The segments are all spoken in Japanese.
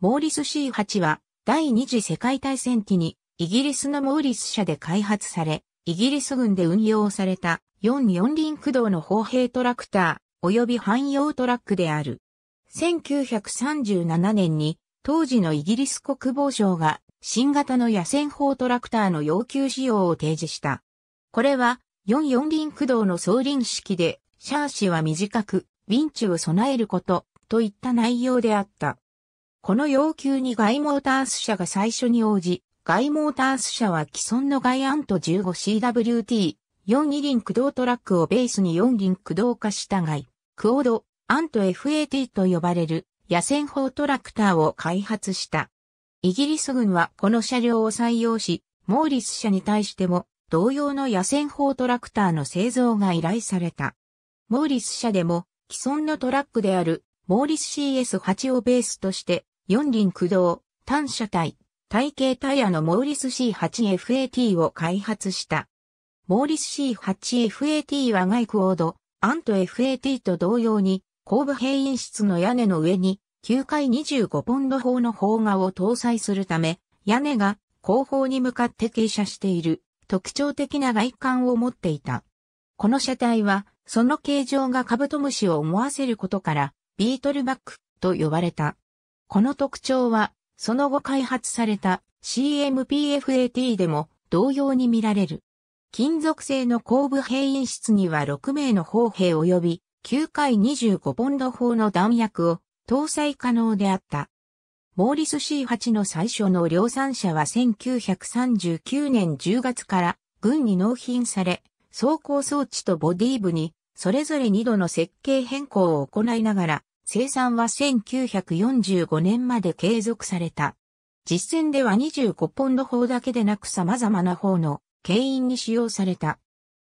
モーリス C8 は第二次世界大戦期にイギリスのモーリス社で開発され、イギリス軍で運用された4四輪駆動の砲兵トラクター及び汎用トラックである。1937年に当時のイギリス国防省が新型の野戦砲トラクターの要求仕様を提示した。これは4四輪駆動の送輪式でシャーシは短くウィンチを備えることといった内容であった。この要求にガイ・モータース社が最初に応じ、ガイ・モータース社は既存のガイアント 15CWT、4二輪駆動トラックをベースに4輪駆動化したがクオード、アント FAT と呼ばれる野戦砲トラクターを開発した。イギリス軍はこの車両を採用し、モーリス社に対しても同様の野戦砲トラクターの製造が依頼された。モーリス社でも既存のトラックであるモーリス CS8 をベースとして四輪駆動、単車体、体型タイヤのモーリス C8FAT を開発した。モーリス C8FAT は外クオード、アント FAT と同様に、後部閉員室の屋根の上に、9回25ポンド砲の砲画を搭載するため、屋根が後方に向かって傾斜している特徴的な外観を持っていた。この車体は、その形状がカブトムシを思わせることから、ビートルバックと呼ばれた。この特徴は、その後開発された CMPFAT でも同様に見られる。金属製の後部兵員室には6名の砲兵及び9回25ポンド砲の弾薬を搭載可能であった。モーリス C8 の最初の量産車は1939年10月から軍に納品され、走行装置とボディ部にそれぞれ2度の設計変更を行いながら生産は1945年まで継続された。実戦では25ポンド砲だけでなく様々な砲の牽引に使用された。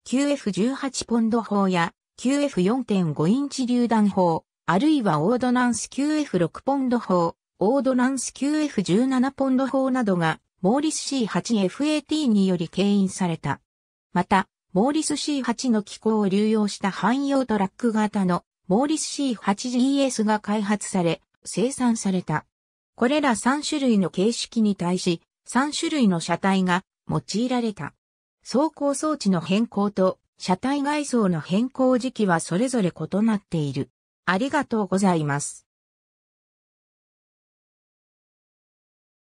QF18 ポンド砲や QF4.5 インチ榴弾砲、あるいはオードナンス QF6 ポンド砲、オードナンス QF17 ポンド砲などが、モーリス C8FAT により牽引された。また、モーリス C8 の機構を流用した汎用トラック型のモーリス C8GS が開発され、生産された。これら3種類の形式に対し、3種類の車体が用いられた。走行装置の変更と車体外装の変更時期はそれぞれ異なっている。ありがとうございます。